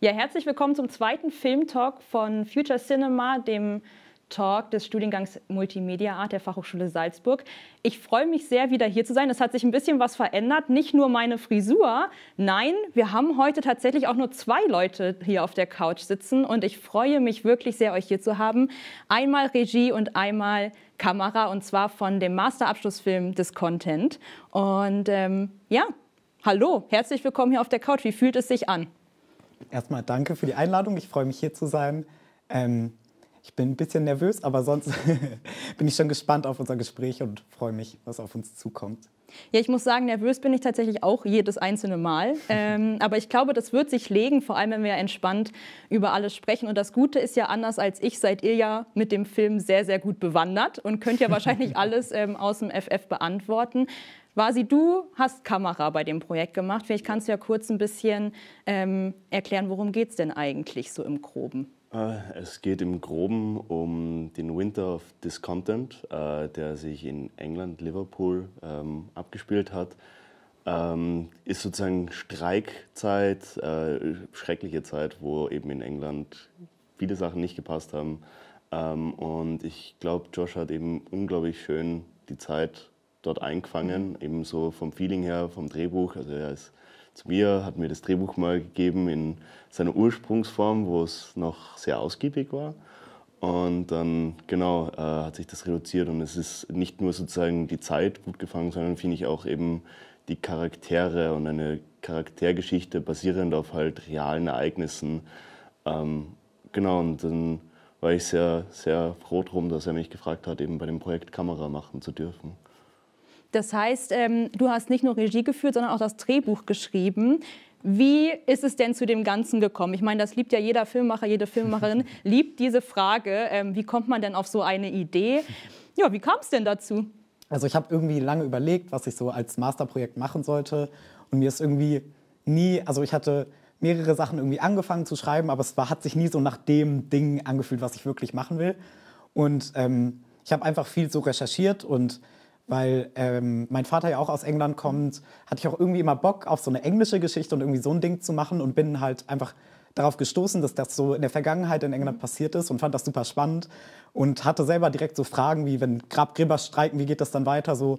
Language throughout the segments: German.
Ja, herzlich willkommen zum zweiten Filmtalk von Future Cinema, dem Talk des Studiengangs Multimedia Art der Fachhochschule Salzburg. Ich freue mich sehr, wieder hier zu sein. Es hat sich ein bisschen was verändert. Nicht nur meine Frisur. Nein, wir haben heute tatsächlich auch nur zwei Leute hier auf der Couch sitzen. Und ich freue mich wirklich sehr, euch hier zu haben. Einmal Regie und einmal Kamera. Und zwar von dem Masterabschlussfilm des Content. Und ähm, ja, hallo, herzlich willkommen hier auf der Couch. Wie fühlt es sich an? erstmal danke für die Einladung. Ich freue mich hier zu sein. Ähm, ich bin ein bisschen nervös, aber sonst bin ich schon gespannt auf unser Gespräch und freue mich, was auf uns zukommt. Ja, ich muss sagen, nervös bin ich tatsächlich auch jedes einzelne Mal. Ähm, aber ich glaube, das wird sich legen, vor allem wenn wir entspannt über alles sprechen. Und das Gute ist ja anders als ich, seid ihr ja mit dem Film sehr, sehr gut bewandert und könnt ja wahrscheinlich alles ähm, aus dem FF beantworten. Quasi du hast Kamera bei dem Projekt gemacht. Vielleicht kannst du ja kurz ein bisschen ähm, erklären, worum geht es denn eigentlich so im Groben? Äh, es geht im Groben um den Winter of Discontent, äh, der sich in England, Liverpool ähm, abgespielt hat. Ähm, ist sozusagen Streikzeit, äh, schreckliche Zeit, wo eben in England viele Sachen nicht gepasst haben. Ähm, und ich glaube, Josh hat eben unglaublich schön die Zeit dort eingefangen, eben so vom Feeling her, vom Drehbuch. Also er ist zu mir, hat mir das Drehbuch mal gegeben in seiner Ursprungsform, wo es noch sehr ausgiebig war. Und dann, genau, äh, hat sich das reduziert und es ist nicht nur sozusagen die Zeit gut gefangen, sondern finde ich auch eben die Charaktere und eine Charaktergeschichte basierend auf halt realen Ereignissen. Ähm, genau, und dann war ich sehr, sehr froh drum, dass er mich gefragt hat, eben bei dem Projekt Kamera machen zu dürfen. Das heißt, ähm, du hast nicht nur Regie geführt, sondern auch das Drehbuch geschrieben. Wie ist es denn zu dem Ganzen gekommen? Ich meine, das liebt ja jeder Filmemacher, jede Filmemacherin liebt diese Frage. Ähm, wie kommt man denn auf so eine Idee? Ja, wie kam es denn dazu? Also ich habe irgendwie lange überlegt, was ich so als Masterprojekt machen sollte. Und mir ist irgendwie nie, also ich hatte mehrere Sachen irgendwie angefangen zu schreiben, aber es war, hat sich nie so nach dem Ding angefühlt, was ich wirklich machen will. Und ähm, ich habe einfach viel so recherchiert und weil ähm, mein Vater ja auch aus England kommt, hatte ich auch irgendwie immer Bock auf so eine englische Geschichte und irgendwie so ein Ding zu machen und bin halt einfach darauf gestoßen, dass das so in der Vergangenheit in England mhm. passiert ist und fand das super spannend und hatte selber direkt so Fragen wie, wenn Grabgräber streiken, wie geht das dann weiter so,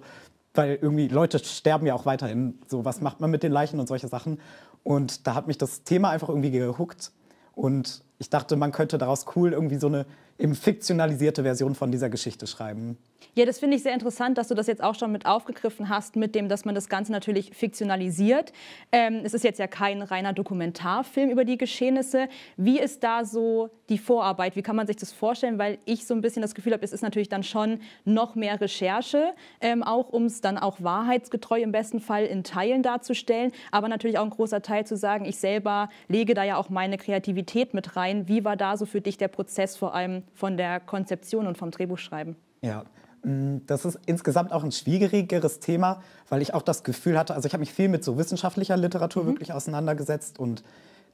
weil irgendwie Leute sterben ja auch weiterhin, so was mhm. macht man mit den Leichen und solche Sachen und da hat mich das Thema einfach irgendwie gehuckt und ich dachte, man könnte daraus cool irgendwie so eine eben fiktionalisierte Version von dieser Geschichte schreiben. Ja, das finde ich sehr interessant, dass du das jetzt auch schon mit aufgegriffen hast, mit dem, dass man das Ganze natürlich fiktionalisiert. Ähm, es ist jetzt ja kein reiner Dokumentarfilm über die Geschehnisse. Wie ist da so die Vorarbeit? Wie kann man sich das vorstellen? Weil ich so ein bisschen das Gefühl habe, es ist natürlich dann schon noch mehr Recherche, ähm, auch um es dann auch wahrheitsgetreu im besten Fall in Teilen darzustellen. Aber natürlich auch ein großer Teil zu sagen, ich selber lege da ja auch meine Kreativität mit rein. Wie war da so für dich der Prozess vor allem von der Konzeption und vom Drehbuchschreiben. Ja, mm, das ist insgesamt auch ein schwierigeres Thema, weil ich auch das Gefühl hatte, also ich habe mich viel mit so wissenschaftlicher Literatur mhm. wirklich auseinandergesetzt und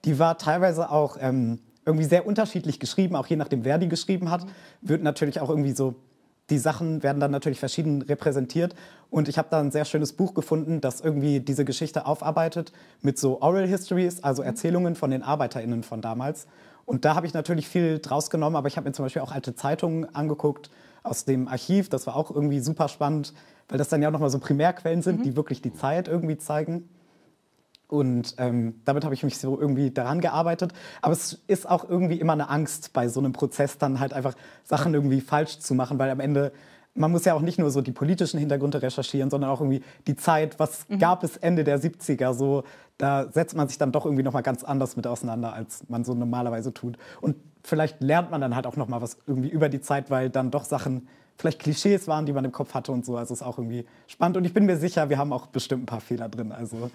die war teilweise auch ähm, irgendwie sehr unterschiedlich geschrieben, auch je nachdem, wer die geschrieben hat, mhm. wird natürlich auch irgendwie so, die Sachen werden dann natürlich verschieden repräsentiert und ich habe da ein sehr schönes Buch gefunden, das irgendwie diese Geschichte aufarbeitet mit so Oral Histories, also mhm. Erzählungen von den ArbeiterInnen von damals und da habe ich natürlich viel draus genommen, aber ich habe mir zum Beispiel auch alte Zeitungen angeguckt aus dem Archiv. Das war auch irgendwie super spannend, weil das dann ja auch nochmal so Primärquellen sind, mhm. die wirklich die Zeit irgendwie zeigen. Und ähm, damit habe ich mich so irgendwie daran gearbeitet. Aber es ist auch irgendwie immer eine Angst bei so einem Prozess, dann halt einfach Sachen irgendwie falsch zu machen, weil am Ende man muss ja auch nicht nur so die politischen Hintergründe recherchieren, sondern auch irgendwie die Zeit, was mhm. gab es Ende der 70er, so da setzt man sich dann doch irgendwie nochmal ganz anders mit auseinander, als man so normalerweise tut. Und vielleicht lernt man dann halt auch nochmal was irgendwie über die Zeit, weil dann doch Sachen vielleicht Klischees waren, die man im Kopf hatte und so. Also es ist auch irgendwie spannend. Und ich bin mir sicher, wir haben auch bestimmt ein paar Fehler drin. Also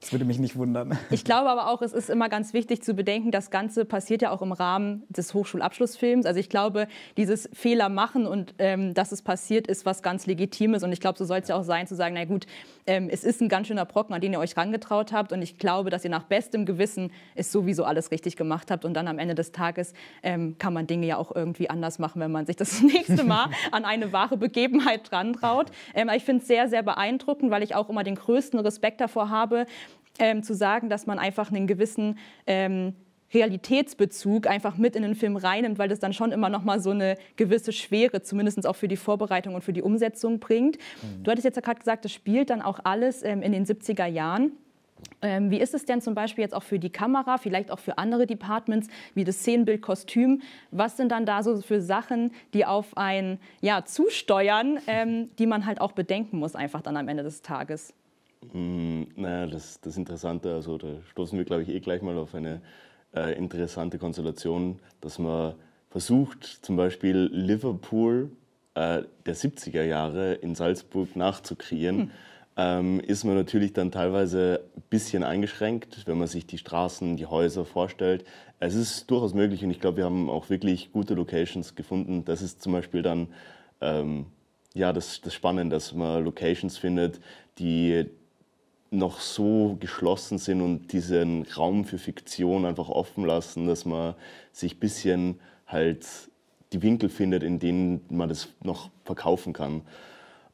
das würde mich nicht wundern. Ich glaube aber auch, es ist immer ganz wichtig zu bedenken, das Ganze passiert ja auch im Rahmen des Hochschulabschlussfilms. Also ich glaube, dieses Fehler machen und ähm, dass es passiert, ist was ganz Legitimes. Und ich glaube, so soll es ja auch sein, zu sagen, na gut, ähm, es ist ein ganz schöner Brocken, an den ihr euch rangetraut habt. Und ich glaube, dass ihr nach bestem Gewissen es sowieso alles richtig gemacht habt. Und dann am Ende des Tages ähm, kann man Dinge ja auch irgendwie anders machen, wenn man sich das nächste Mal an eine wahre Begebenheit dran traut. Ähm, ich finde es sehr, sehr beeindruckend, weil ich auch immer den größten Respekt davor habe, ähm, zu sagen, dass man einfach einen gewissen ähm, Realitätsbezug einfach mit in den Film reinnimmt, weil das dann schon immer noch mal so eine gewisse Schwere, zumindest auch für die Vorbereitung und für die Umsetzung bringt. Mhm. Du hattest jetzt ja gerade gesagt, das spielt dann auch alles ähm, in den 70er Jahren. Ähm, wie ist es denn zum Beispiel jetzt auch für die Kamera, vielleicht auch für andere Departments, wie das Szenenbild, Kostüm? Was sind dann da so für Sachen, die auf ein ja, zusteuern, ähm, die man halt auch bedenken muss, einfach dann am Ende des Tages? Mm, naja, das, das Interessante, also da stoßen wir, glaube ich, eh gleich mal auf eine äh, interessante Konstellation, dass man versucht, zum Beispiel Liverpool äh, der 70er Jahre in Salzburg nachzukreieren. Hm. Ähm, ist man natürlich dann teilweise ein bisschen eingeschränkt, wenn man sich die Straßen, die Häuser vorstellt. Es ist durchaus möglich und ich glaube, wir haben auch wirklich gute Locations gefunden. Das ist zum Beispiel dann ähm, ja, das, das Spannende, dass man Locations findet, die noch so geschlossen sind und diesen Raum für Fiktion einfach offen lassen, dass man sich ein bisschen halt die Winkel findet, in denen man das noch verkaufen kann.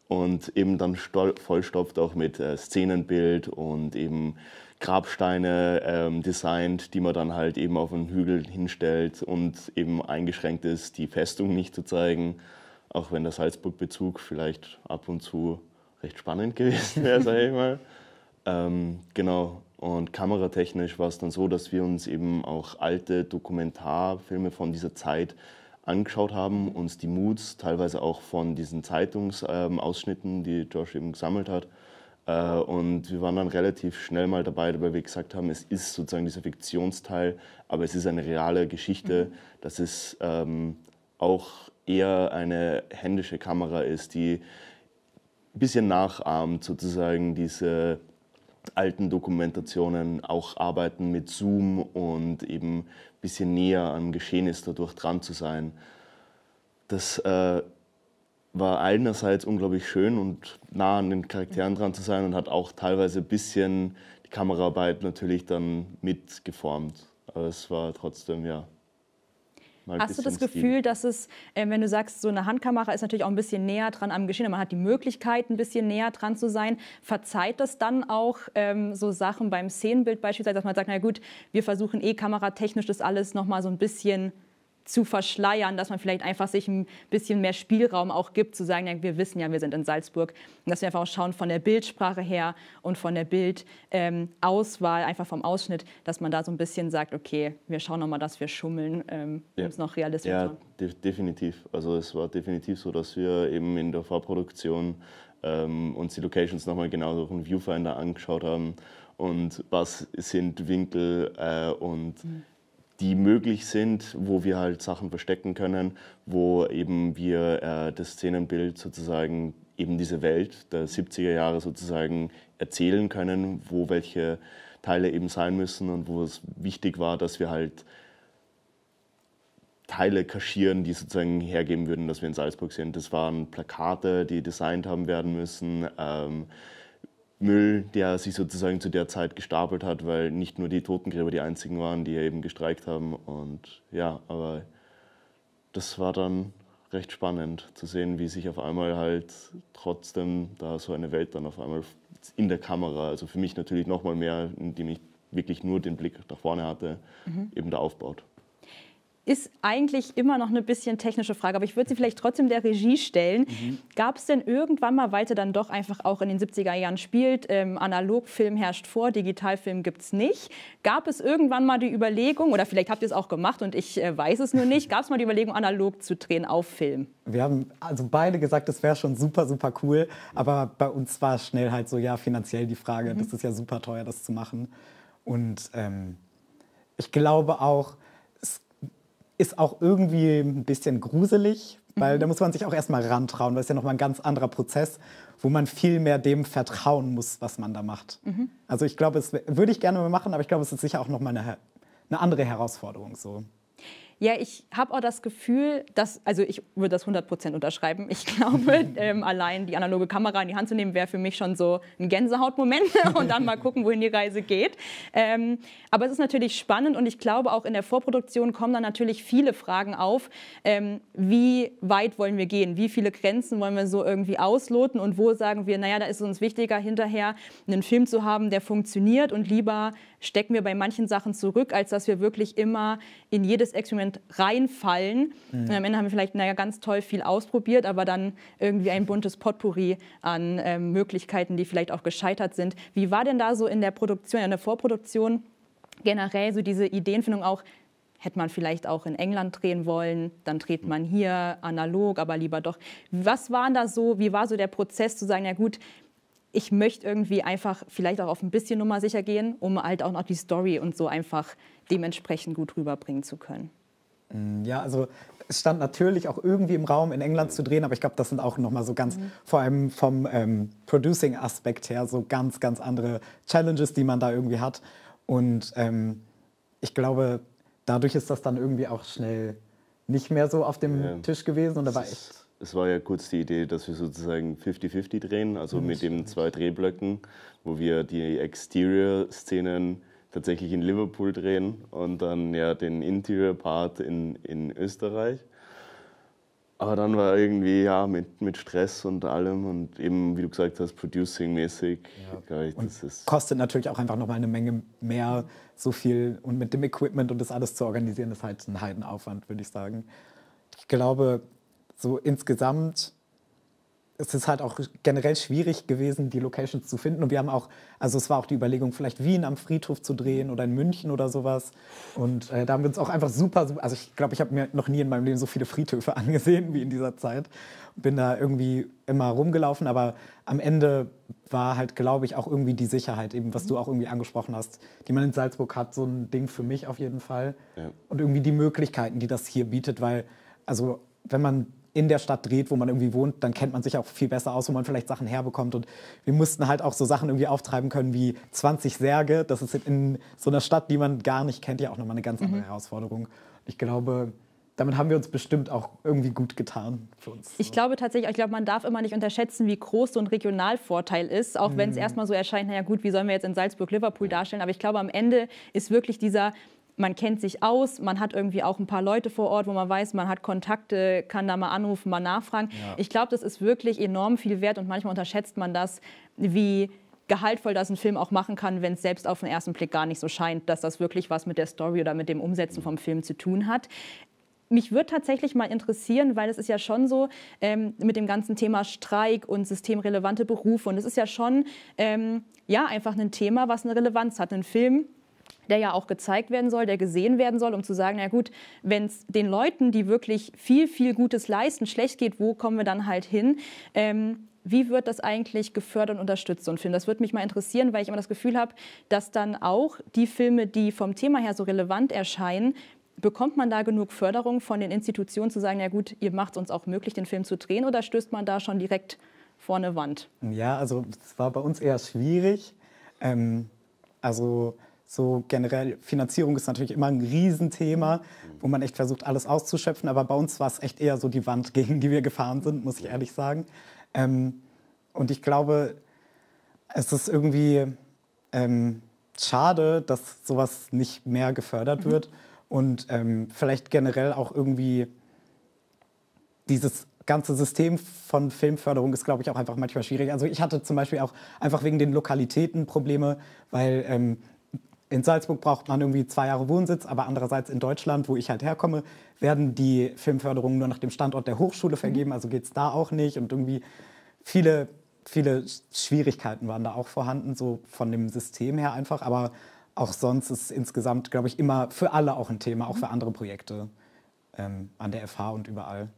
Und eben dann vollstopft auch mit äh, Szenenbild und eben Grabsteine ähm, designt, die man dann halt eben auf einen Hügel hinstellt und eben eingeschränkt ist, die Festung nicht zu zeigen, auch wenn der Salzburg-Bezug vielleicht ab und zu recht spannend gewesen wäre, sage ich mal. Ähm, genau. Und kameratechnisch war es dann so, dass wir uns eben auch alte Dokumentarfilme von dieser Zeit angeschaut haben, uns die Moods teilweise auch von diesen Zeitungsausschnitten, ähm, die Josh eben gesammelt hat. Äh, und wir waren dann relativ schnell mal dabei, weil wir gesagt haben, es ist sozusagen dieser Fiktionsteil, aber es ist eine reale Geschichte. Mhm. dass es ähm, auch eher eine händische Kamera ist, die ein bisschen nachahmt sozusagen diese alten Dokumentationen auch arbeiten mit Zoom und eben ein bisschen näher am Geschehnis dadurch dran zu sein. Das äh, war einerseits unglaublich schön und nah an den Charakteren dran zu sein und hat auch teilweise ein bisschen die Kameraarbeit natürlich dann mitgeformt. Aber es war trotzdem, ja, Hast du das Gefühl, Stil. dass es, äh, wenn du sagst, so eine Handkamera ist natürlich auch ein bisschen näher dran am Geschehen, man hat die Möglichkeit, ein bisschen näher dran zu sein, verzeiht das dann auch ähm, so Sachen beim Szenenbild beispielsweise, dass man sagt, na gut, wir versuchen eh kameratechnisch das alles nochmal so ein bisschen zu verschleiern, dass man vielleicht einfach sich ein bisschen mehr Spielraum auch gibt, zu sagen, wir wissen ja, wir sind in Salzburg. Und dass wir einfach auch schauen von der Bildsprache her und von der Bildauswahl, ähm, einfach vom Ausschnitt, dass man da so ein bisschen sagt, okay, wir schauen nochmal, dass wir schummeln, ähm, ja. um es noch realistisch ja, de definitiv. Also es war definitiv so, dass wir eben in der Vorproduktion ähm, uns die Locations nochmal genau durch den Viewfinder angeschaut haben und was sind Winkel äh, und mhm die möglich sind, wo wir halt Sachen verstecken können, wo eben wir äh, das Szenenbild sozusagen eben diese Welt der 70er Jahre sozusagen erzählen können, wo welche Teile eben sein müssen und wo es wichtig war, dass wir halt Teile kaschieren, die sozusagen hergeben würden, dass wir in Salzburg sind. Das waren Plakate, die designt haben werden müssen. Ähm, Müll, der sich sozusagen zu der Zeit gestapelt hat, weil nicht nur die Totengräber die einzigen waren, die eben gestreikt haben. Und ja, aber das war dann recht spannend zu sehen, wie sich auf einmal halt trotzdem da so eine Welt dann auf einmal in der Kamera, also für mich natürlich nochmal mehr, indem ich wirklich nur den Blick nach vorne hatte, mhm. eben da aufbaut ist eigentlich immer noch eine bisschen technische Frage, aber ich würde sie vielleicht trotzdem der Regie stellen. Mhm. Gab es denn irgendwann mal, weil sie dann doch einfach auch in den 70er Jahren spielt, ähm, Analogfilm herrscht vor, Digitalfilm gibt es nicht. Gab es irgendwann mal die Überlegung, oder vielleicht habt ihr es auch gemacht und ich äh, weiß es nur nicht, gab es mal die Überlegung, analog zu drehen auf Film? Wir haben also beide gesagt, das wäre schon super, super cool, aber bei uns war schnell halt so, ja, finanziell die Frage, mhm. das ist ja super teuer, das zu machen. Und ähm, ich glaube auch, ist auch irgendwie ein bisschen gruselig, weil mhm. da muss man sich auch erstmal rantrauen, weil es ja nochmal ein ganz anderer Prozess, wo man viel mehr dem vertrauen muss, was man da macht. Mhm. Also ich glaube, das würde ich gerne mal machen, aber ich glaube, es ist sicher auch nochmal eine, eine andere Herausforderung so. Ja, ich habe auch das Gefühl, dass, also ich würde das 100 unterschreiben. Ich glaube, ähm, allein die analoge Kamera in die Hand zu nehmen, wäre für mich schon so ein Gänsehautmoment und dann mal gucken, wohin die Reise geht. Ähm, aber es ist natürlich spannend und ich glaube, auch in der Vorproduktion kommen dann natürlich viele Fragen auf. Ähm, wie weit wollen wir gehen? Wie viele Grenzen wollen wir so irgendwie ausloten? Und wo sagen wir, naja, da ist es uns wichtiger, hinterher einen Film zu haben, der funktioniert und lieber stecken wir bei manchen Sachen zurück, als dass wir wirklich immer in jedes Experiment permanent reinfallen. Mhm. Und am Ende haben wir vielleicht, naja, ganz toll viel ausprobiert, aber dann irgendwie ein buntes Potpourri an ähm, Möglichkeiten, die vielleicht auch gescheitert sind. Wie war denn da so in der Produktion, in der Vorproduktion generell so diese Ideenfindung auch? Hätte man vielleicht auch in England drehen wollen, dann dreht man hier analog, aber lieber doch. Was waren da so, wie war so der Prozess zu sagen, ja gut, ich möchte irgendwie einfach vielleicht auch auf ein bisschen Nummer sicher gehen, um halt auch noch die Story und so einfach dementsprechend gut rüberbringen zu können. Mm, ja, also es stand natürlich auch irgendwie im Raum, in England zu drehen, aber ich glaube, das sind auch nochmal so ganz, mhm. vor allem vom ähm, Producing-Aspekt her, so ganz, ganz andere Challenges, die man da irgendwie hat. Und ähm, ich glaube, dadurch ist das dann irgendwie auch schnell nicht mehr so auf dem ja. Tisch gewesen. Und da war echt es war ja kurz die Idee, dass wir sozusagen 50-50 drehen, also mhm. mit den zwei Drehblöcken, wo wir die Exterior-Szenen tatsächlich in Liverpool drehen und dann ja den Interior-Part in, in Österreich. Aber dann war irgendwie ja mit, mit Stress und allem und eben, wie du gesagt hast, Producing-mäßig. Ja. kostet natürlich auch einfach nochmal eine Menge mehr, so viel und mit dem Equipment und das alles zu organisieren, ist halt ein Heidenaufwand, würde ich sagen. Ich glaube, so insgesamt es ist halt auch generell schwierig gewesen, die Locations zu finden. Und wir haben auch, also es war auch die Überlegung, vielleicht Wien am Friedhof zu drehen oder in München oder sowas. Und äh, da haben wir uns auch einfach super, also ich glaube, ich habe mir noch nie in meinem Leben so viele Friedhöfe angesehen wie in dieser Zeit. Bin da irgendwie immer rumgelaufen, aber am Ende war halt, glaube ich, auch irgendwie die Sicherheit, eben was du auch irgendwie angesprochen hast, die man in Salzburg hat, so ein Ding für mich auf jeden Fall. Ja. Und irgendwie die Möglichkeiten, die das hier bietet, weil, also wenn man in der Stadt dreht, wo man irgendwie wohnt, dann kennt man sich auch viel besser aus, wo man vielleicht Sachen herbekommt. Und wir mussten halt auch so Sachen irgendwie auftreiben können wie 20 Särge. Das ist in so einer Stadt, die man gar nicht kennt, ja auch nochmal eine ganz andere mhm. Herausforderung. Ich glaube, damit haben wir uns bestimmt auch irgendwie gut getan für uns. Ich glaube tatsächlich, ich glaube, man darf immer nicht unterschätzen, wie groß so ein Regionalvorteil ist, auch mm. wenn es mhm. erstmal so erscheint, naja gut, wie sollen wir jetzt in Salzburg Liverpool darstellen, aber ich glaube, am Ende ist wirklich dieser man kennt sich aus, man hat irgendwie auch ein paar Leute vor Ort, wo man weiß, man hat Kontakte, kann da mal anrufen, mal nachfragen. Ja. Ich glaube, das ist wirklich enorm viel wert und manchmal unterschätzt man das, wie gehaltvoll das ein Film auch machen kann, wenn es selbst auf den ersten Blick gar nicht so scheint, dass das wirklich was mit der Story oder mit dem Umsetzen vom Film zu tun hat. Mich würde tatsächlich mal interessieren, weil es ist ja schon so ähm, mit dem ganzen Thema Streik und systemrelevante Berufe und es ist ja schon ähm, ja einfach ein Thema, was eine Relevanz hat. Ein Film, der ja auch gezeigt werden soll, der gesehen werden soll, um zu sagen, na gut, wenn es den Leuten, die wirklich viel, viel Gutes leisten, schlecht geht, wo kommen wir dann halt hin? Ähm, wie wird das eigentlich gefördert und unterstützt, so ein Film? Das würde mich mal interessieren, weil ich immer das Gefühl habe, dass dann auch die Filme, die vom Thema her so relevant erscheinen, bekommt man da genug Förderung von den Institutionen zu sagen, ja gut, ihr macht es uns auch möglich, den Film zu drehen, oder stößt man da schon direkt vor eine Wand? Ja, also es war bei uns eher schwierig. Ähm, also so generell Finanzierung ist natürlich immer ein Riesenthema, wo man echt versucht, alles auszuschöpfen. Aber bei uns war es echt eher so die Wand, gegen die wir gefahren sind, muss ich ehrlich sagen. Ähm, und ich glaube, es ist irgendwie ähm, schade, dass sowas nicht mehr gefördert mhm. wird mhm. und ähm, vielleicht generell auch irgendwie dieses ganze System von Filmförderung ist, glaube ich, auch einfach manchmal schwierig. Also ich hatte zum Beispiel auch einfach wegen den Lokalitäten Probleme, weil ähm, in Salzburg braucht man irgendwie zwei Jahre Wohnsitz, aber andererseits in Deutschland, wo ich halt herkomme, werden die Filmförderungen nur nach dem Standort der Hochschule mhm. vergeben, also geht es da auch nicht und irgendwie viele, viele Schwierigkeiten waren da auch vorhanden, so von dem System her einfach, aber auch sonst ist insgesamt, glaube ich, immer für alle auch ein Thema, auch mhm. für andere Projekte ähm, an der FH und überall.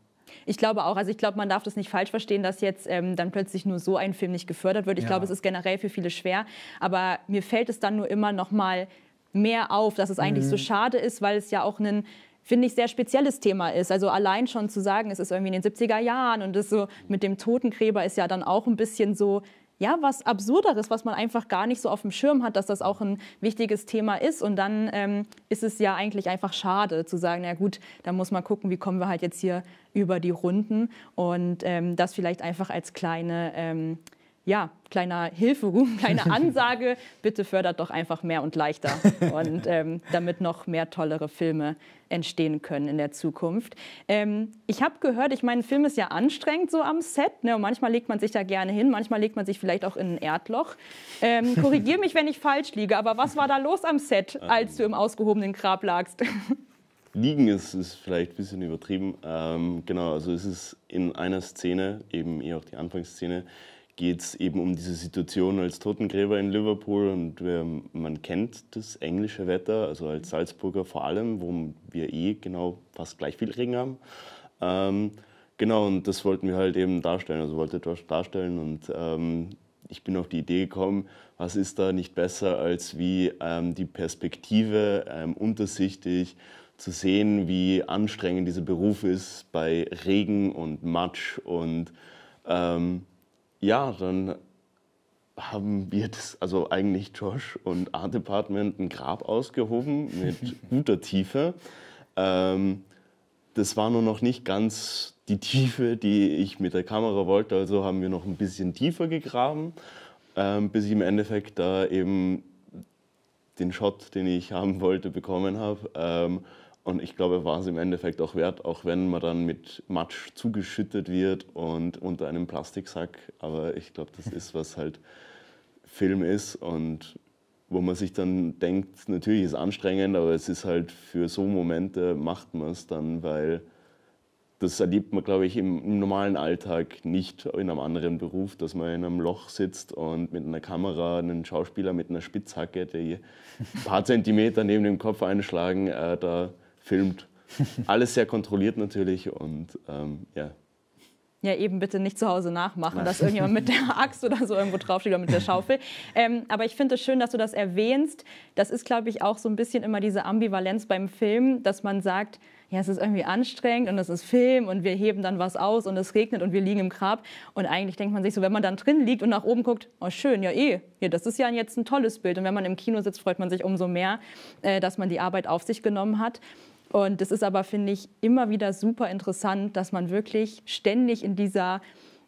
Ich glaube auch, also ich glaube, man darf das nicht falsch verstehen, dass jetzt ähm, dann plötzlich nur so ein Film nicht gefördert wird. Ich ja. glaube, es ist generell für viele schwer, aber mir fällt es dann nur immer noch mal mehr auf, dass es eigentlich mhm. so schade ist, weil es ja auch ein finde ich, sehr spezielles Thema ist. Also allein schon zu sagen, es ist irgendwie in den 70er Jahren und das so mit dem Totengräber ist ja dann auch ein bisschen so, ja, was Absurderes, was man einfach gar nicht so auf dem Schirm hat, dass das auch ein wichtiges Thema ist. Und dann ähm, ist es ja eigentlich einfach schade zu sagen, na gut, dann muss man gucken, wie kommen wir halt jetzt hier über die Runden. Und ähm, das vielleicht einfach als kleine... Ähm, ja, kleiner Hilferuf, kleine Ansage, bitte fördert doch einfach mehr und leichter und ähm, damit noch mehr tollere Filme entstehen können in der Zukunft. Ähm, ich habe gehört, ich meine, ein Film ist ja anstrengend so am Set ne, und manchmal legt man sich da gerne hin, manchmal legt man sich vielleicht auch in ein Erdloch. Ähm, Korrigiere mich, wenn ich falsch liege, aber was war da los am Set, ähm. als du im ausgehobenen Grab lagst? Liegen ist, ist vielleicht ein bisschen übertrieben. Ähm, genau, also es ist in einer Szene, eben eher auch die Anfangsszene, geht es eben um diese Situation als Totengräber in Liverpool und äh, man kennt das englische Wetter, also als Salzburger vor allem, wo wir eh genau fast gleich viel Regen haben. Ähm, genau, und das wollten wir halt eben darstellen, also wollte Josh darstellen und ähm, ich bin auf die Idee gekommen, was ist da nicht besser als wie ähm, die Perspektive ähm, untersichtig zu sehen, wie anstrengend dieser Beruf ist bei Regen und Matsch und ähm, ja, dann haben wir das, also eigentlich Josh und Art Department, ein Grab ausgehoben mit guter Tiefe. Ähm, das war nur noch nicht ganz die Tiefe, die ich mit der Kamera wollte, also haben wir noch ein bisschen tiefer gegraben, ähm, bis ich im Endeffekt da eben den Shot, den ich haben wollte, bekommen habe. Ähm, und ich glaube, war es im Endeffekt auch wert, auch wenn man dann mit Matsch zugeschüttet wird und unter einem Plastiksack. Aber ich glaube, das ist, was halt Film ist und wo man sich dann denkt, natürlich ist es anstrengend, aber es ist halt für so Momente macht man es dann, weil das erlebt man, glaube ich, im, im, normalen Alltag nicht in einem anderen Beruf, dass man in einem Loch sitzt und mit einer Kamera einen Schauspieler mit einer Spitzhacke, die ein paar Zentimeter neben dem Kopf einschlagen, äh, da filmt. Alles sehr kontrolliert natürlich und ähm, ja. Ja, eben bitte nicht zu Hause nachmachen, Nein. dass irgendjemand mit der Axt oder so irgendwo draufsteht oder mit der Schaufel. Ähm, aber ich finde es schön, dass du das erwähnst. Das ist, glaube ich, auch so ein bisschen immer diese Ambivalenz beim Film, dass man sagt, ja, es ist irgendwie anstrengend und es ist Film und wir heben dann was aus und es regnet und wir liegen im Grab. Und eigentlich denkt man sich so, wenn man dann drin liegt und nach oben guckt, oh schön, ja eh, ja, das ist ja jetzt ein tolles Bild. Und wenn man im Kino sitzt, freut man sich umso mehr, äh, dass man die Arbeit auf sich genommen hat. Und es ist aber, finde ich, immer wieder super interessant, dass man wirklich ständig in dieser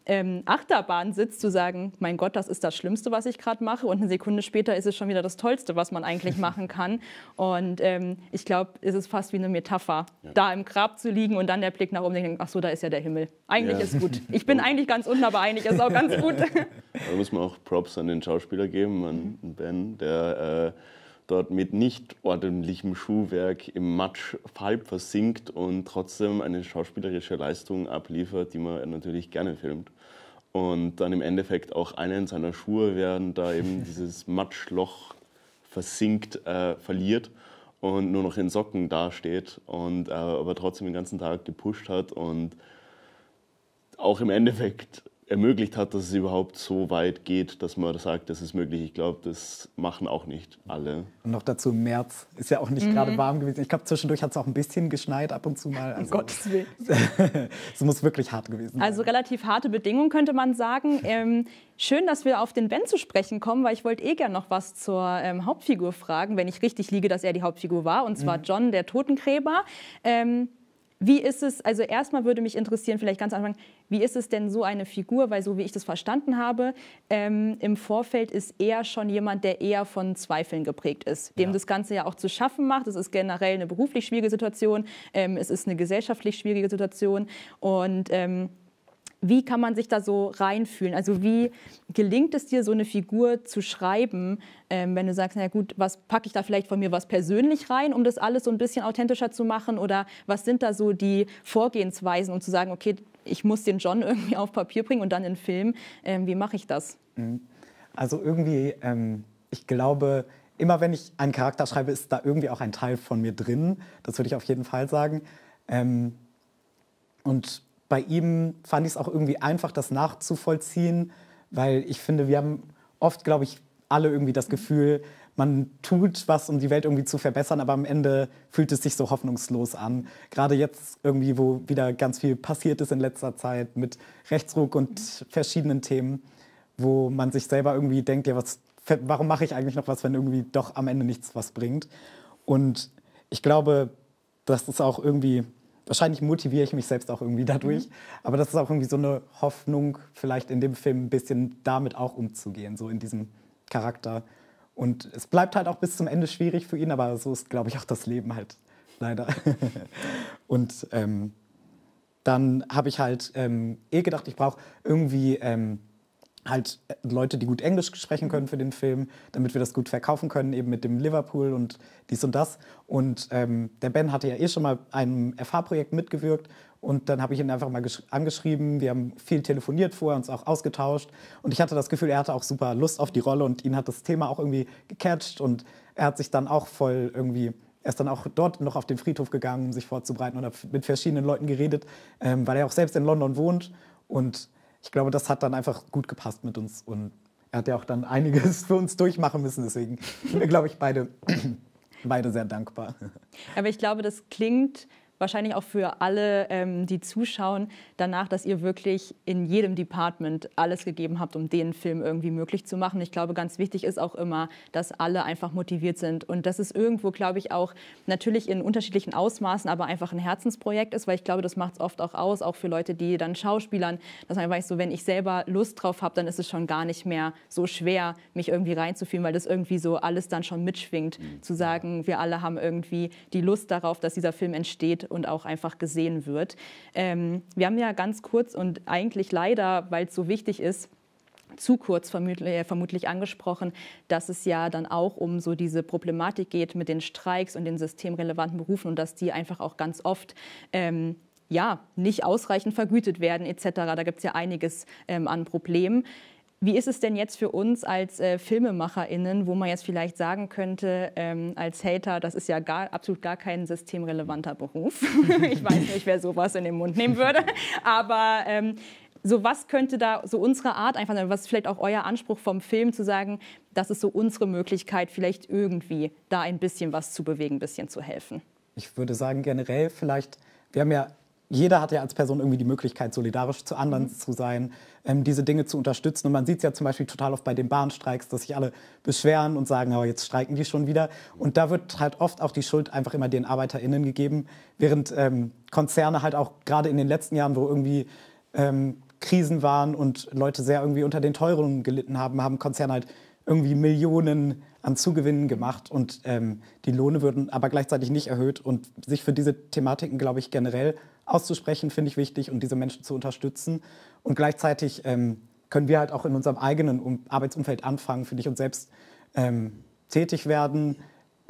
ähm, Achterbahn sitzt, zu sagen, mein Gott, das ist das Schlimmste, was ich gerade mache. Und eine Sekunde später ist es schon wieder das Tollste, was man eigentlich machen kann. Und ähm, ich glaube, es ist fast wie eine Metapher, ja. da im Grab zu liegen und dann der Blick nach oben, denken, ach so, da ist ja der Himmel. Eigentlich ja. ist gut. Ich bin eigentlich ganz unten, aber eigentlich ist es auch ganz gut. Da muss man auch Props an den Schauspieler geben, an mhm. Ben, der... Äh, dort mit nicht ordentlichem Schuhwerk im Matsch halb versinkt und trotzdem eine schauspielerische Leistung abliefert, die man natürlich gerne filmt. Und dann im Endeffekt auch einen seiner Schuhe, werden, da eben dieses Matschloch versinkt, äh, verliert und nur noch in Socken dasteht und äh, aber trotzdem den ganzen Tag gepusht hat und auch im Endeffekt ermöglicht hat, dass es überhaupt so weit geht, dass man sagt, das ist möglich. Ich glaube, das machen auch nicht alle. Und noch dazu im März ist ja auch nicht mhm. gerade warm gewesen. Ich glaube, zwischendurch hat es auch ein bisschen geschneit ab und zu mal. Also, um Gottes Willen. es muss wirklich hart gewesen also sein. Also relativ harte Bedingungen könnte man sagen. Ähm, schön, dass wir auf den Ben zu sprechen kommen, weil ich wollte eh gern noch was zur ähm, Hauptfigur fragen, wenn ich richtig liege, dass er die Hauptfigur war, und zwar mhm. John, der Totengräber. Ähm, wie ist es, also erstmal würde mich interessieren, vielleicht ganz am Anfang, wie ist es denn so eine Figur, weil so wie ich das verstanden habe, ähm, im Vorfeld ist er schon jemand, der eher von Zweifeln geprägt ist, dem ja. das Ganze ja auch zu schaffen macht. Es ist generell eine beruflich schwierige Situation, ähm, es ist eine gesellschaftlich schwierige Situation und ähm, wie kann man sich da so reinfühlen? Also wie gelingt es dir, so eine Figur zu schreiben, ähm, wenn du sagst, na gut, was packe ich da vielleicht von mir was persönlich rein, um das alles so ein bisschen authentischer zu machen? Oder was sind da so die Vorgehensweisen, um zu sagen, okay, ich muss den John irgendwie auf Papier bringen und dann in Film. Ähm, wie mache ich das? Mhm. Also irgendwie, ähm, ich glaube, immer wenn ich einen Charakter schreibe, ist da irgendwie auch ein Teil von mir drin. Das würde ich auf jeden Fall sagen. Ähm, und bei ihm fand ich es auch irgendwie einfach, das nachzuvollziehen, weil ich finde, wir haben oft, glaube ich, alle irgendwie das Gefühl, man tut was, um die Welt irgendwie zu verbessern, aber am Ende fühlt es sich so hoffnungslos an. Gerade jetzt irgendwie, wo wieder ganz viel passiert ist in letzter Zeit mit Rechtsruck und verschiedenen Themen, wo man sich selber irgendwie denkt, ja, was, warum mache ich eigentlich noch was, wenn irgendwie doch am Ende nichts was bringt? Und ich glaube, das ist auch irgendwie wahrscheinlich motiviere ich mich selbst auch irgendwie dadurch. Mhm. Aber das ist auch irgendwie so eine Hoffnung, vielleicht in dem Film ein bisschen damit auch umzugehen, so in diesem Charakter. Und es bleibt halt auch bis zum Ende schwierig für ihn, aber so ist, glaube ich, auch das Leben halt leider. Und ähm, dann habe ich halt ähm, eh gedacht, ich brauche irgendwie ähm, halt äh, Leute, die gut Englisch sprechen können mhm. für den Film, damit wir das gut verkaufen können, eben mit dem Liverpool und dies und das. Und ähm, der Ben hatte ja eh schon mal einem FH-Projekt mitgewirkt und dann habe ich ihn einfach mal angeschrieben. Wir haben viel telefoniert vorher, uns auch ausgetauscht und ich hatte das Gefühl, er hatte auch super Lust auf die Rolle und ihn hat das Thema auch irgendwie gecatcht und er hat sich dann auch voll irgendwie er ist dann auch dort noch auf den Friedhof gegangen, um sich vorzubereiten und hat mit verschiedenen Leuten geredet, ähm, weil er auch selbst in London wohnt und ich glaube, das hat dann einfach gut gepasst mit uns und er hat ja auch dann einiges für uns durchmachen müssen. Deswegen sind wir, glaube ich, beide, beide sehr dankbar. Aber ich glaube, das klingt wahrscheinlich auch für alle, ähm, die zuschauen, danach, dass ihr wirklich in jedem Department alles gegeben habt, um den Film irgendwie möglich zu machen. Ich glaube, ganz wichtig ist auch immer, dass alle einfach motiviert sind und dass es irgendwo, glaube ich, auch natürlich in unterschiedlichen Ausmaßen, aber einfach ein Herzensprojekt ist, weil ich glaube, das macht es oft auch aus, auch für Leute, die dann Schauspielern, dass man weiß, so wenn ich selber Lust drauf habe, dann ist es schon gar nicht mehr so schwer, mich irgendwie reinzufühlen, weil das irgendwie so alles dann schon mitschwingt, mhm. zu sagen, wir alle haben irgendwie die Lust darauf, dass dieser Film entsteht und auch einfach gesehen wird. Ähm, wir haben ja ganz kurz und eigentlich leider, weil es so wichtig ist, zu kurz äh, vermutlich, angesprochen, dass es ja dann auch um so diese Problematik geht mit den Streiks und den systemrelevanten Berufen und dass die einfach auch ganz oft ähm, ja, nicht ausreichend vergütet werden etc. Da gibt es ja einiges ähm, an Problemen. Wie ist es denn jetzt für uns als äh, FilmemacherInnen, wo man jetzt vielleicht sagen könnte, ähm, als Hater, das ist ja gar, absolut gar kein systemrelevanter Beruf. ich weiß nicht, wer sowas in den Mund nehmen würde. Aber ähm, so was könnte da so unsere Art einfach sein, was ist vielleicht auch euer Anspruch vom Film zu sagen, das ist so unsere Möglichkeit, vielleicht irgendwie da ein bisschen was zu bewegen, ein bisschen zu helfen? Ich würde sagen, generell vielleicht, wir haben ja jeder hat ja als Person irgendwie die Möglichkeit, solidarisch zu anderen mhm. zu sein, ähm, diese Dinge zu unterstützen. Und man sieht es ja zum Beispiel total oft bei den Bahnstreiks, dass sich alle beschweren und sagen, aber jetzt streiken die schon wieder. Und da wird halt oft auch die Schuld einfach immer den ArbeiterInnen gegeben, während ähm, Konzerne halt auch gerade in den letzten Jahren, wo irgendwie ähm, Krisen waren und Leute sehr irgendwie unter den Teuerungen gelitten haben, haben Konzerne halt irgendwie Millionen an Zugewinnen gemacht und ähm, die Lohne würden aber gleichzeitig nicht erhöht und sich für diese Thematiken, glaube ich, generell auszusprechen, finde ich wichtig und diese Menschen zu unterstützen. Und gleichzeitig ähm, können wir halt auch in unserem eigenen um Arbeitsumfeld anfangen, finde ich, und selbst ähm, tätig werden,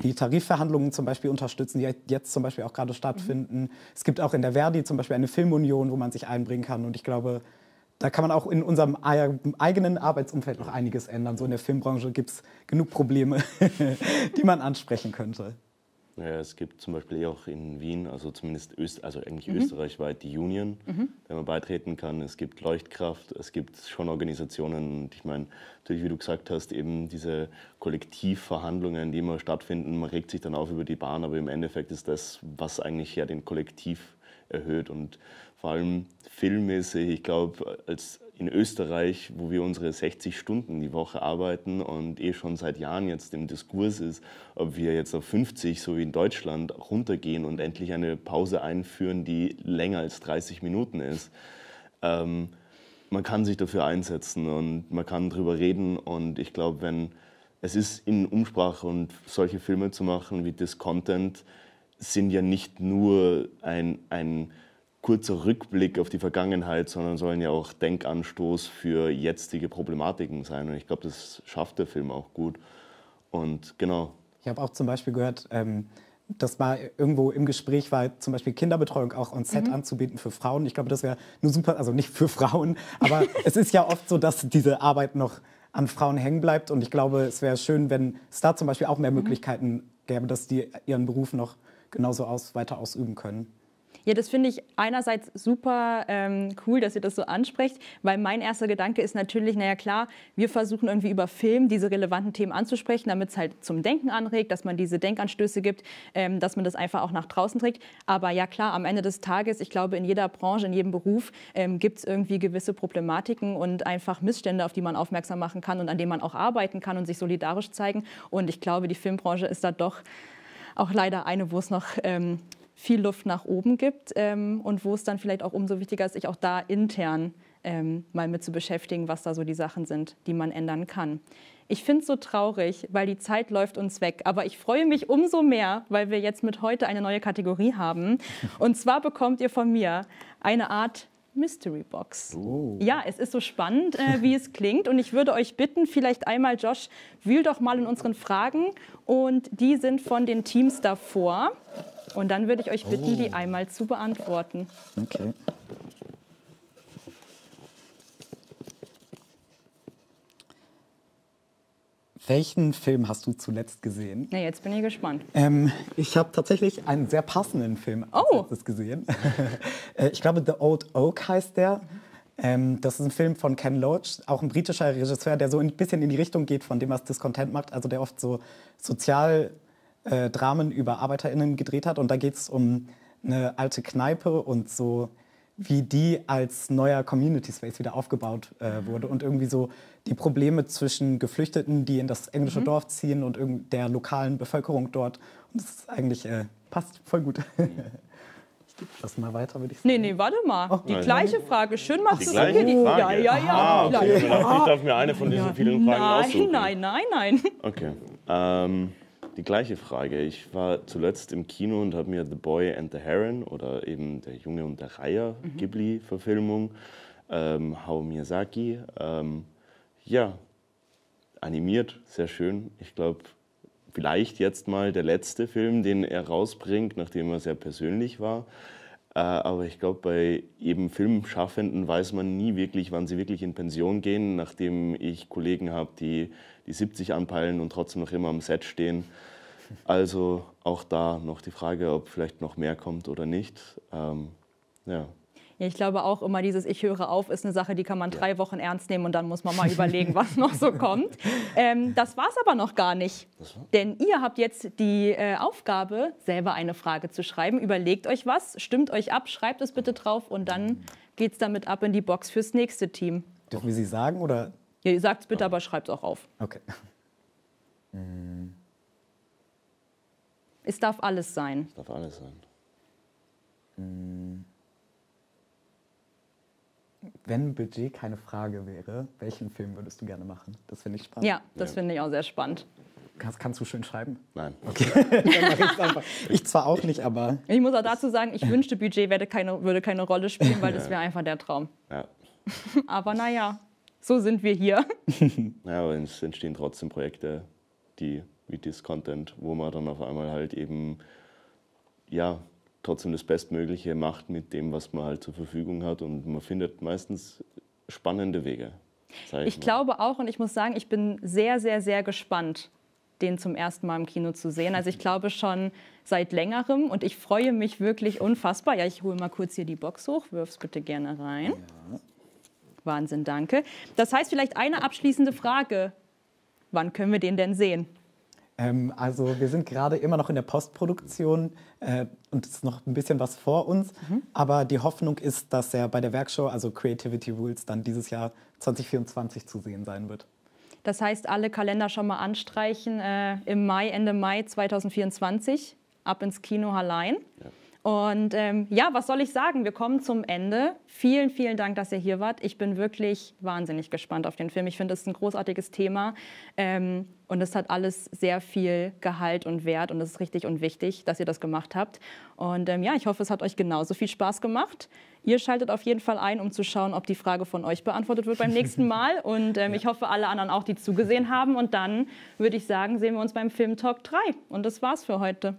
die Tarifverhandlungen zum Beispiel unterstützen, die jetzt zum Beispiel auch gerade stattfinden. Mhm. Es gibt auch in der Verdi zum Beispiel eine Filmunion, wo man sich einbringen kann. Und ich glaube, da kann man auch in unserem eigenen Arbeitsumfeld noch einiges ändern. So in der Filmbranche gibt es genug Probleme, die man ansprechen könnte. Ja, äh, es gibt zum Beispiel eh auch in Wien, also zumindest Öst, also eigentlich mhm. österreichweit die Union, mhm. der man beitreten kann. Es gibt Leuchtkraft, es gibt schon Organisationen. Und ich meine, natürlich, wie du gesagt hast, eben diese Kollektivverhandlungen, die immer stattfinden. Man regt sich dann auf über die Bahn, aber im Endeffekt ist das, was eigentlich ja den Kollektiv erhöht und vor allem filmmäßig. Ich glaube, als in Österreich, wo wir unsere 60 Stunden die Woche arbeiten und eh schon seit Jahren jetzt im Diskurs ist, ob wir jetzt auf 50, so wie in Deutschland, runtergehen und endlich eine Pause einführen, die länger als 30 Minuten ist. Ähm, man kann sich dafür einsetzen und man kann drüber reden und ich glaube, wenn es ist in Umsprache und solche Filme zu machen wie Discontent, sind ja nicht nur ein, ein kurzer Rückblick auf die Vergangenheit, sondern sollen ja auch Denkanstoß für jetzige Problematiken sein. Und ich glaube, das schafft der Film auch gut. Und genau. Ich habe auch zum Beispiel gehört, ähm, dass mal irgendwo im Gespräch war, zum Beispiel Kinderbetreuung auch on Set mhm. anzubieten für Frauen. Ich glaube, das wäre nur super, also nicht für Frauen, aber es ist ja oft so, dass diese Arbeit noch an Frauen hängen bleibt. Und ich glaube, es wäre schön, wenn es da zum Beispiel auch mehr mhm. Möglichkeiten gäbe, dass die ihren Beruf noch genauso aus, weiter ausüben können. Ja, das finde ich einerseits super ähm, cool, dass ihr das so ansprecht, weil mein erster Gedanke ist natürlich, naja klar, wir versuchen irgendwie über Film diese relevanten Themen anzusprechen, damit es halt zum Denken anregt, dass man diese Denkanstöße gibt, ähm, dass man das einfach auch nach draußen trägt. Aber ja klar, am Ende des Tages, ich glaube, in jeder Branche, in jedem Beruf ähm, gibt es irgendwie gewisse Problematiken und einfach Missstände, auf die man aufmerksam machen kann und an denen man auch arbeiten kann und sich solidarisch zeigen. Und ich glaube, die Filmbranche ist da doch auch leider eine, wo es noch ähm, viel Luft nach oben gibt ähm, und wo es dann vielleicht auch umso wichtiger ist, sich auch da intern ähm, mal mit zu beschäftigen, was da so die Sachen sind, die man ändern kann. Ich finde es so traurig, weil die Zeit läuft uns weg. Aber ich freue mich umso mehr, weil wir jetzt mit heute eine neue Kategorie haben. Und zwar bekommt ihr von mir eine Art Mystery Box. Oh. Ja, es ist so spannend, äh, wie es klingt. Und ich würde euch bitten, vielleicht einmal, Josh, wühl doch mal in unseren Fragen. Und die sind von den Teams davor. Und dann würde ich euch bitten, oh. die einmal zu beantworten. Okay. Welchen Film hast du zuletzt gesehen? Na, jetzt bin ich gespannt. Ähm, ich habe tatsächlich einen sehr passenden Film oh. gesehen. Äh, ich glaube, The Old Oak heißt der. Ähm, das ist ein Film von Ken Loach, auch ein britischer Regisseur, der so ein bisschen in die Richtung geht von dem, was Discontent macht. Also der oft so sozial äh, Dramen über ArbeiterInnen gedreht hat. Und da geht es um eine alte Kneipe und so, wie die als neuer Community Space wieder aufgebaut äh, wurde. Und irgendwie so die Probleme zwischen Geflüchteten, die in das englische mhm. Dorf ziehen und der lokalen Bevölkerung dort. Und das ist eigentlich äh, passt voll gut. Ich gebe das mal weiter, würde ich sagen. Nee, nee, warte mal. Oh, die nein. gleiche Frage. Schön machst du es. hier. die, Ja, ja, ja. Ah, okay. Ich darf mir eine von diesen vielen Fragen nein, aussuchen. Nein, nein, nein. Okay. Ähm. Die gleiche Frage. Ich war zuletzt im Kino und habe mir The Boy and the Heron oder eben Der Junge und der Reiher, mhm. Ghibli-Verfilmung, ähm, Hao Miyazaki, ähm, ja, animiert, sehr schön. Ich glaube, vielleicht jetzt mal der letzte Film, den er rausbringt, nachdem er sehr persönlich war. Äh, aber ich glaube, bei eben Filmschaffenden weiß man nie wirklich, wann sie wirklich in Pension gehen, nachdem ich Kollegen habe, die die 70 anpeilen und trotzdem noch immer am Set stehen. Also auch da noch die Frage, ob vielleicht noch mehr kommt oder nicht. Ähm, ja. Ja, ich glaube auch immer dieses Ich höre auf ist eine Sache, die kann man ja. drei Wochen ernst nehmen und dann muss man mal überlegen, was noch so kommt. Ähm, das war es aber noch gar nicht. Denn ihr habt jetzt die äh, Aufgabe, selber eine Frage zu schreiben. Überlegt euch was, stimmt euch ab, schreibt es bitte drauf und dann geht es damit ab in die Box fürs nächste Team. Dürfen wir sie sagen oder? Ja, ihr sagt es bitte, aber schreibt es auch auf. Okay. Es darf alles sein. Es darf alles sein. Wenn Budget keine Frage wäre, welchen Film würdest du gerne machen? Das finde ich spannend. Ja, das ja. finde ich auch sehr spannend. Kannst, kannst, du schön schreiben? Nein. Okay. ich zwar auch nicht, aber. Ich muss auch dazu sagen, ich wünschte, Budget werde keine, würde keine Rolle spielen, weil ja. das wäre einfach der Traum. Ja. aber naja, so sind wir hier. Ja, aber es entstehen trotzdem Projekte, die wie das Content, wo man dann auf einmal halt eben ja trotzdem das Bestmögliche macht mit dem, was man halt zur Verfügung hat. Und man findet meistens spannende Wege. Ich, ich glaube auch und ich muss sagen, ich bin sehr, sehr, sehr gespannt, den zum ersten Mal im Kino zu sehen. Also ich glaube schon seit längerem und ich freue mich wirklich unfassbar. Ja, ich hole mal kurz hier die Box hoch, wirf es bitte gerne rein. Ja. Wahnsinn, danke. Das heißt vielleicht eine abschließende Frage. Wann können wir den denn sehen? Ähm, also wir sind gerade immer noch in der Postproduktion äh, und es ist noch ein bisschen was vor uns. Mhm. Aber die Hoffnung ist, dass er bei der Werkshow, also Creativity Rules, dann dieses Jahr 2024 zu sehen sein wird. Das heißt, alle Kalender schon mal anstreichen äh, im Mai, Ende Mai 2024, ab ins Kino Hallein. Ja. Und ähm, ja, was soll ich sagen? Wir kommen zum Ende. Vielen, vielen Dank, dass ihr hier wart. Ich bin wirklich wahnsinnig gespannt auf den Film. Ich finde, es ist ein großartiges Thema. Ähm, und das hat alles sehr viel Gehalt und Wert und das ist richtig und wichtig, dass ihr das gemacht habt. Und ähm, ja, ich hoffe, es hat euch genauso viel Spaß gemacht. Ihr schaltet auf jeden Fall ein, um zu schauen, ob die Frage von euch beantwortet wird beim nächsten Mal. Und ähm, ja. ich hoffe, alle anderen auch, die zugesehen haben. Und dann würde ich sagen, sehen wir uns beim Film Talk 3. Und das war's für heute.